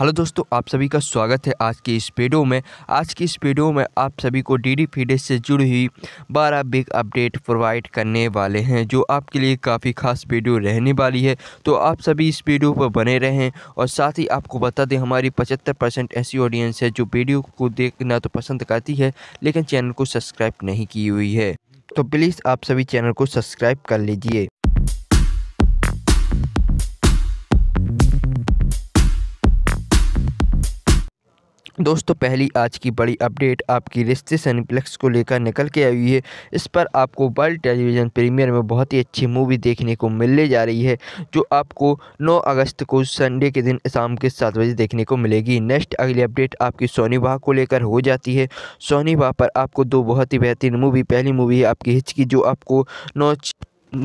hello दोस्तों आप सभी का स्वागत है आज की इस वीडियो में आज की इस वीडियो में आप सभी को डी डी फीडेस से जुड़ी हुई बारह बिग अपडेट प्रोवाइड करने वाले हैं जो आपके लिए काफ़ी खास वीडियो रहने वाली है तो आप सभी इस वीडियो पर बने रहें और साथ ही आपको बता दें हमारी पचहत्तर परसेंट ऐसी ऑडियंस है जो वीडियो को देखना तो पसंद करती है लेकिन चैनल को सब्सक्राइब नहीं की हुई है तो प्लीज़ आप सभी चैनल को सब्सक्राइब कर लीजिए दोस्तों पहली आज की बड़ी अपडेट आपकी रिश्ते सनीप्लेक्स को लेकर निकल के आई है इस पर आपको वर्ल्ड टेलीविज़न प्रीमियर में बहुत ही अच्छी मूवी देखने को मिलने जा रही है जो आपको 9 अगस्त को संडे के दिन शाम के सात बजे देखने को मिलेगी नेक्स्ट अगली अपडेट आपकी सोनी वाह को लेकर हो जाती है सोनी वाह पर आपको दो बहुत ही बेहतरीन मूवी पहली मूवी है आपकी हिचकी जो आपको नौ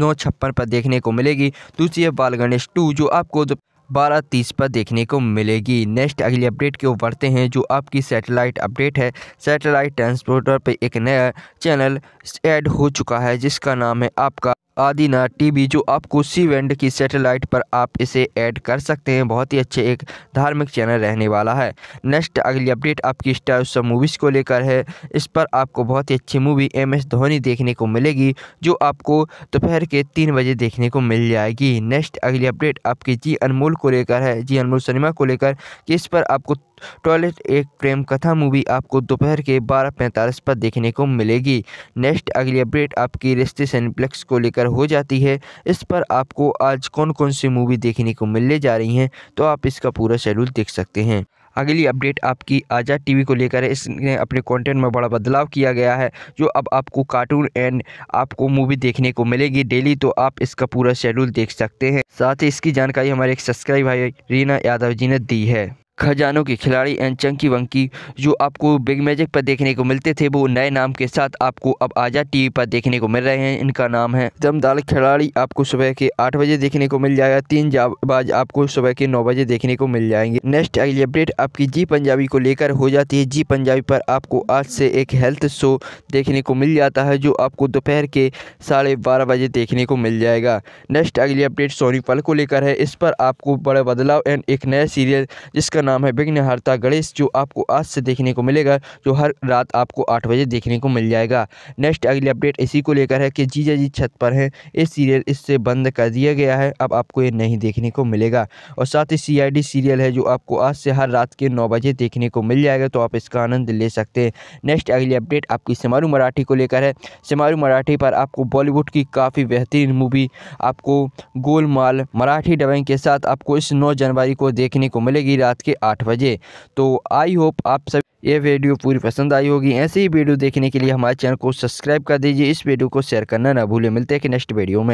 नौ छप्पन पर देखने को मिलेगी दूसरी है बाल गणेश टू जो आपको बारह तीस पर देखने को मिलेगी नेक्स्ट अगली अपडेट की ओर बढ़ते हैं जो आपकी सैटेलाइट अपडेट है सैटेलाइट ट्रांसपोर्टर पर एक नया चैनल ऐड हो चुका है जिसका नाम है आपका आदि नाटी भी जो आपको सी वेंड की सैटेलाइट पर आप इसे ऐड कर सकते हैं बहुत ही अच्छे एक धार्मिक चैनल रहने वाला है नेक्स्ट अगली अपडेट आपकी स्टार उत्सव मूवीज़ को लेकर है इस पर आपको बहुत ही अच्छी मूवी एम एस धोनी देखने को मिलेगी जो आपको दोपहर के तीन बजे देखने को मिल जाएगी नेक्स्ट अगली अपडेट आपकी जी अनमोल को लेकर है जी अनमोल सिनेमा को लेकर कि इस पर आपको टॉयलेट एक प्रेम कथा मूवी आपको दोपहर के बारह पैंतालीस पर देखने को मिलेगी नेक्स्ट अगली अपडेट आपकी रिश्ते सेनिप्लेक्स को लेकर हो जाती है इस पर आपको आज कौन कौन सी मूवी देखने को मिलने जा रही हैं तो आप इसका पूरा शेड्यूल देख सकते हैं अगली अपडेट आपकी आज़ाद टीवी को लेकर है इसने अपने कंटेंट में बड़ा बदलाव किया गया है जो अब आपको कार्टून एंड आपको मूवी देखने को मिलेगी डेली तो आप इसका पूरा शेड्यूल देख सकते हैं साथ ही इसकी जानकारी हमारे एक सब्सक्राइब भाई रीना यादव जी ने दी है खजानों के खिलाड़ी एंड चंकी वंकी जो आपको बिग मैजिक पर देखने को मिलते थे वो नए नाम के साथ आपको अब आज़ाद टीवी पर देखने को मिल रहे हैं इनका नाम है दमदार खिलाड़ी आपको सुबह के आठ बजे देखने को मिल जाएगा तीन जाबाज आपको सुबह के नौ बजे देखने को मिल जाएंगे नेक्स्ट अगली अपडेट आपकी जी पंजाबी को लेकर हो जाती है जी पंजाबी पर आपको आज से एक हेल्थ शो देखने को मिल जाता है जो आपको दोपहर के साढ़े बजे देखने को मिल जाएगा नेक्स्ट अगली अपडेट सोनी पल को लेकर है इस पर आपको बड़े बदलाव एंड एक नया सीरियल जिसका नाम है विघ्नहर्ता गणेश जो आपको आज से देखने को मिलेगा जो हर रात आपको आठ बजे देखने को मिल जाएगा नेक्स्ट अगली अपडेट इसी को लेकर है कि जीजा जी छत पर हैं इस सीरियल इससे बंद कर दिया गया है अब आपको ये नहीं देखने को मिलेगा और साथ ही सी सीरियल है जो आपको आज से हर रात के नौ बजे देखने को मिल जाएगा तो आप इसका आनंद ले सकते हैं नेक्स्ट अगली अपडेट आपकी समारू मराठी को लेकर है समारू मराठी पर आपको बॉलीवुड की काफ़ी बेहतरीन मूवी आपको गोलमाल मराठी डबिंग के साथ आपको इस नौ जनवरी को देखने को मिलेगी रात के आठ बजे तो आई होप आप सब ये वीडियो पूरी पसंद आई होगी ऐसे ही वीडियो देखने के लिए हमारे चैनल को सब्सक्राइब कर दीजिए इस वीडियो को शेयर करना ना भूलें मिलते हैं कि नेक्स्ट वीडियो में